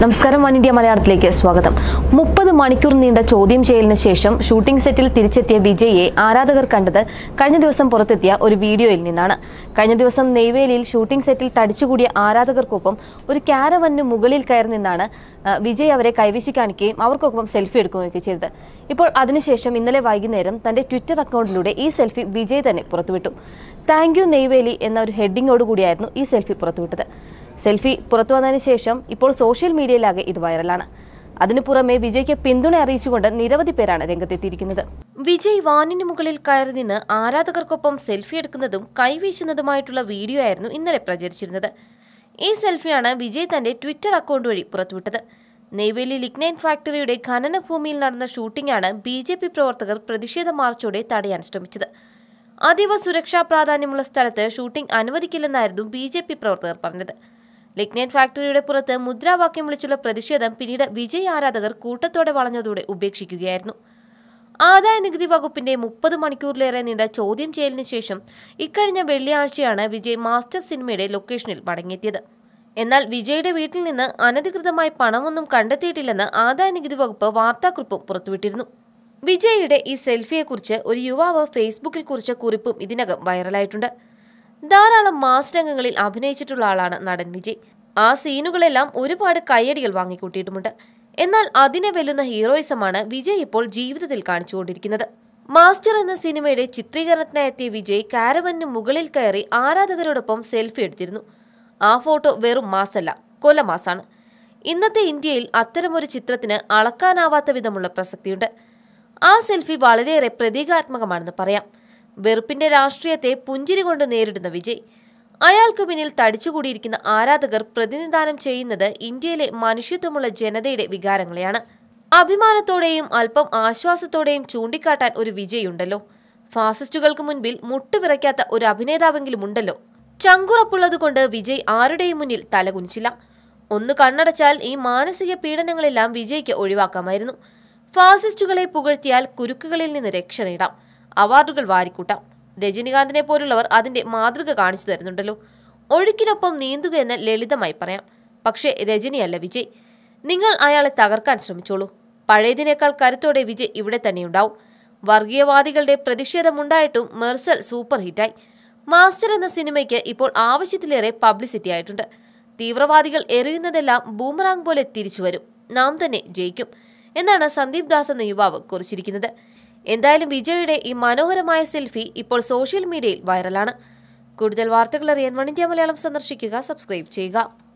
നമസ്കാരം one India മലയാളത്തിലേക്ക് സ്വാഗതം മുപ്പത് മണിക്കൂർ നീണ്ട ചോദ്യം ചെയ്യലിന് ശേഷം ഷൂട്ടിംഗ് സെറ്റിൽ തിരിച്ചെത്തിയ വിജയെ ആരാധകർ കണ്ടത് കഴിഞ്ഞ ദിവസം പുറത്തെത്തിയ ഒരു വീഡിയോയിൽ നിന്നാണ് കഴിഞ്ഞ ദിവസം നെയ്വേലിയിൽ ഷൂട്ടിംഗ് സെറ്റിൽ തടിച്ചുകൂടിയ ആരാധകർക്കൊപ്പം ഒരു ക്യാരവന്നു മുകളിൽ കയറി നിന്നാണ് വിജയ് അവരെ കൈവശി കാണിക്കുകയും അവർക്കൊപ്പം സെൽഫി എടുക്കുകയൊക്കെ ചെയ്തത് ഇപ്പോൾ അതിനുശേഷം ഇന്നലെ വൈകുന്നേരം തന്റെ ട്വിറ്റർ അക്കൗണ്ടിലൂടെ ഈ സെൽഫി വിജയ് തന്നെ പുറത്തുവിട്ടു താങ്ക് യു നെയ്വേലി എന്ന ഒരു ഹെഡിങ്ങോടുകൂടിയായിരുന്നു ഈ സെൽഫി പുറത്തുവിട്ടത് സെൽഫി പുറത്തു വന്നതിന് ശേഷം ഇപ്പോൾ സോഷ്യൽ മീഡിയയിലാകെ ഇത് വൈറലാണ് അതിനു പുറമെ വിജയ്ക്ക് പിന്തുണ അറിയിച്ചുകൊണ്ട് നിരവധി പേരാണ് രംഗത്തെത്തിയിരിക്കുന്നത് വിജയ് വാനിന് മുകളിൽ കയറി നിന്ന് ആരാധകർക്കൊപ്പം സെൽഫി എടുക്കുന്നതും കൈവീശുന്നതുമായിട്ടുള്ള വീഡിയോ ആയിരുന്നു ഇന്നലെ പ്രചരിച്ചിരുന്നത് ഈ സെൽഫിയാണ് വിജയ് തന്റെ ട്വിറ്റർ അക്കൗണ്ട് വഴി പുറത്തുവിട്ടത് നെയ്വേലി ലിഗ്നൈൻ ഫാക്ടറിയുടെ ഖനന ഭൂമിയിൽ നടന്ന ഷൂട്ടിംഗാണ് ബി ജെ പി പ്രവർത്തകർ പ്രതിഷേധ മാർച്ചോടെ തടയാൻ ശ്രമിച്ചത് അതീവ സുരക്ഷാ പ്രാധാന്യമുള്ള സ്ഥലത്ത് ഷൂട്ടിംഗ് അനുവദിക്കില്ലെന്നായിരുന്നു ബി പ്രവർത്തകർ പറഞ്ഞത് ലിഗ്നൈറ്റ് ഫാക്ടറിയുടെ പുറത്ത് മുദ്രാവാക്യം വിളിച്ചുള്ള പ്രതിഷേധം പിന്നീട് വിജയ് ആരാധകർ കൂട്ടത്തോടെ വളഞ്ഞതോടെ ഉപേക്ഷിക്കുകയായിരുന്നു ആദായ നികുതി വകുപ്പിന്റെ മുപ്പത് മണിക്കൂറിലേറെ നീണ്ട ചോദ്യം ചെയ്യലിന് ശേഷം ഇക്കഴിഞ്ഞ വെള്ളിയാഴ്ചയാണ് വിജയ് മാസ്റ്റർ സിനിമയുടെ ലൊക്കേഷനിൽ മടങ്ങിയെത്തിയത് എന്നാൽ വിജയുടെ വീട്ടിൽ നിന്ന് അനധികൃതമായി പണമൊന്നും കണ്ടെത്തിയിട്ടില്ലെന്ന് ആദായ നികുതി വകുപ്പ് വാർത്താക്കുറിപ്പും പുറത്തുവിട്ടിരുന്നു വിജയുടെ ഈ സെൽഫിയെക്കുറിച്ച് ഒരു യുവാവ് ഫേസ്ബുക്കിൽ കുറിച്ച കുറിപ്പും ഇതിനകം വൈറലായിട്ടുണ്ട് ധാരാളം മാസ് രംഗങ്ങളിൽ അഭിനയിച്ചിട്ടുള്ള ആളാണ് നടൻ വിജയ് ആ സീനുകളെല്ലാം ഒരുപാട് കയ്യടികൾ വാങ്ങിക്കൂട്ടിയിട്ടുമുണ്ട് എന്നാൽ അതിനെ വെല്ലുന്ന ഹീറോയിസമാണ് വിജയ് ഇപ്പോൾ ജീവിതത്തിൽ കാണിച്ചുകൊണ്ടിരിക്കുന്നത് മാസ്റ്റർ എന്ന സിനിമയുടെ ചിത്രീകരണത്തിനായെത്തിയ വിജയ് കാരവന് മുകളിൽ കയറി ആരാധകരോടൊപ്പം സെൽഫി എടുത്തിരുന്നു ആ ഫോട്ടോ വെറും മാസല്ല കൊലമാസാണ് ഇന്നത്തെ ഇന്ത്യയിൽ അത്തരമൊരു ചിത്രത്തിന് അളക്കാനാവാത്ത വിധമുള്ള പ്രസക്തിയുണ്ട് ആ സെൽഫി വളരെയേറെ പ്രതീകാത്മകമാണെന്ന് പറയാം വെറുപ്പിന്റെ രാഷ്ട്രീയത്തെ പുഞ്ചിരി കൊണ്ട് നേരിടുന്ന വിജയ് അയാൾക്ക് പിന്നിൽ തടിച്ചുകൂടിയിരിക്കുന്ന ആരാധകർ പ്രതിനിധാനം ചെയ്യുന്നത് ഇന്ത്യയിലെ മനുഷ്യത്വമുള്ള ജനതയുടെ വികാരങ്ങളെയാണ് അഭിമാനത്തോടെയും അല്പം ആശ്വാസത്തോടെയും ചൂണ്ടിക്കാട്ടാൻ ഒരു വിജയുണ്ടല്ലോ ഫാസിസ്റ്റുകൾക്ക് മുൻപിൽ മുട്ടുവിറയ്ക്കാത്ത ഒരു അഭിനേതാവെങ്കിലും ഉണ്ടല്ലോ ചങ്കുറപ്പുള്ളതുകൊണ്ട് വിജയ് ആരുടെയും മുന്നിൽ തലകുനിച്ചില്ല ഒന്ന് കണ്ണടച്ചാൽ ഈ മാനസിക പീഡനങ്ങളെല്ലാം വിജയ്ക്ക് ഒഴിവാക്കാമായിരുന്നു ഫാസിസ്റ്റുകളെ പുകഴ്ത്തിയാൽ കുരുക്കുകളിൽ നിന്ന് രക്ഷ നേടാം അവാർഡുകൾ വാരിക്കൂട്ടാം രജനികാന്തിനെ പോലുള്ളവർ അതിന്റെ മാതൃക കാണിച്ചു തരുന്നുണ്ടല്ലോ ഒഴുക്കിനൊപ്പം നീന്തുക എന്ന് ലളിതമായി പറയാം പക്ഷേ രജനിയല്ല വിജയ് നിങ്ങൾ അയാളെ തകർക്കാൻ ശ്രമിച്ചോളൂ പഴയതിനേക്കാൾ കരുത്തോടെ വിജയ് ഇവിടെ തന്നെയുണ്ടാവും വർഗീയവാദികളുടെ പ്രതിഷേധമുണ്ടായിട്ടും മെർസൽ സൂപ്പർ ഹിറ്റായി മാസ്റ്റർ എന്ന സിനിമയ്ക്ക് ഇപ്പോൾ ആവശ്യത്തിലേറെ പബ്ലിസിറ്റി ആയിട്ടുണ്ട് തീവ്രവാദികൾ എറിയുന്നതെല്ലാം ബൂമറാങ് പോലെ തിരിച്ചു വരും നാം തന്നെ ജയിക്കും എന്നാണ് സന്ദീപ് ദാസ് എന്ന യുവാവ് കുറിച്ചിരിക്കുന്നത് എന്തായാലും വിജയുടെ ഈ മനോഹരമായ സെൽഫി ഇപ്പോൾ സോഷ്യൽ മീഡിയയിൽ വൈറലാണ് കൂടുതൽ വാർത്തകൾ അറിയാൻ വൺ ഇന്ത്യ മലയാളം സന്ദർശിക്കുക സബ്സ്ക്രൈബ് ചെയ്യുക